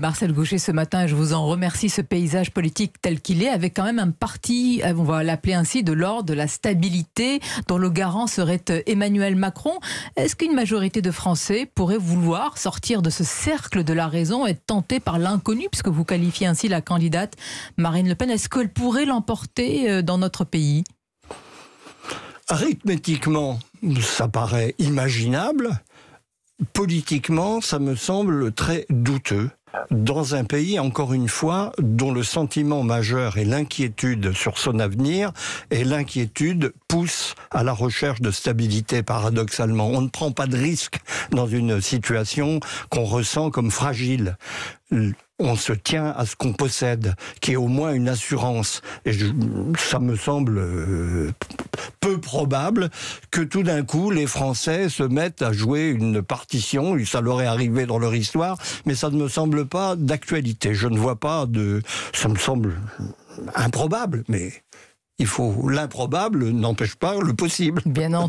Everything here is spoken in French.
Marcel Gaucher ce matin, je vous en remercie. Ce paysage politique tel qu'il est, avec quand même un parti, euh, on va l'appeler ainsi, de l'ordre, de la stabilité, dont le garant serait euh, Emmanuel Macron. Est-ce qu'une majorité de Français pourrait vouloir sortir de ce cercle de la raison, être tenté par l'inconnu, puisque vous qualifiez ainsi la candidate Marine Le Pen Est-ce qu'elle pourrait l'emporter euh, dans notre pays Arithmétiquement, ça paraît imaginable. Politiquement, ça me semble très douteux dans un pays, encore une fois, dont le sentiment majeur est l'inquiétude sur son avenir, et l'inquiétude pousse à la recherche de stabilité, paradoxalement. On ne prend pas de risque dans une situation qu'on ressent comme fragile on se tient à ce qu'on possède, qui est au moins une assurance. Et ça me semble euh, probable que tout d'un coup les Français se mettent à jouer une partition. Ça leur est arrivé dans leur histoire, mais ça ne me semble pas d'actualité. Je ne vois pas de. Ça me semble improbable, mais il faut l'improbable n'empêche pas le possible. Bien entendu.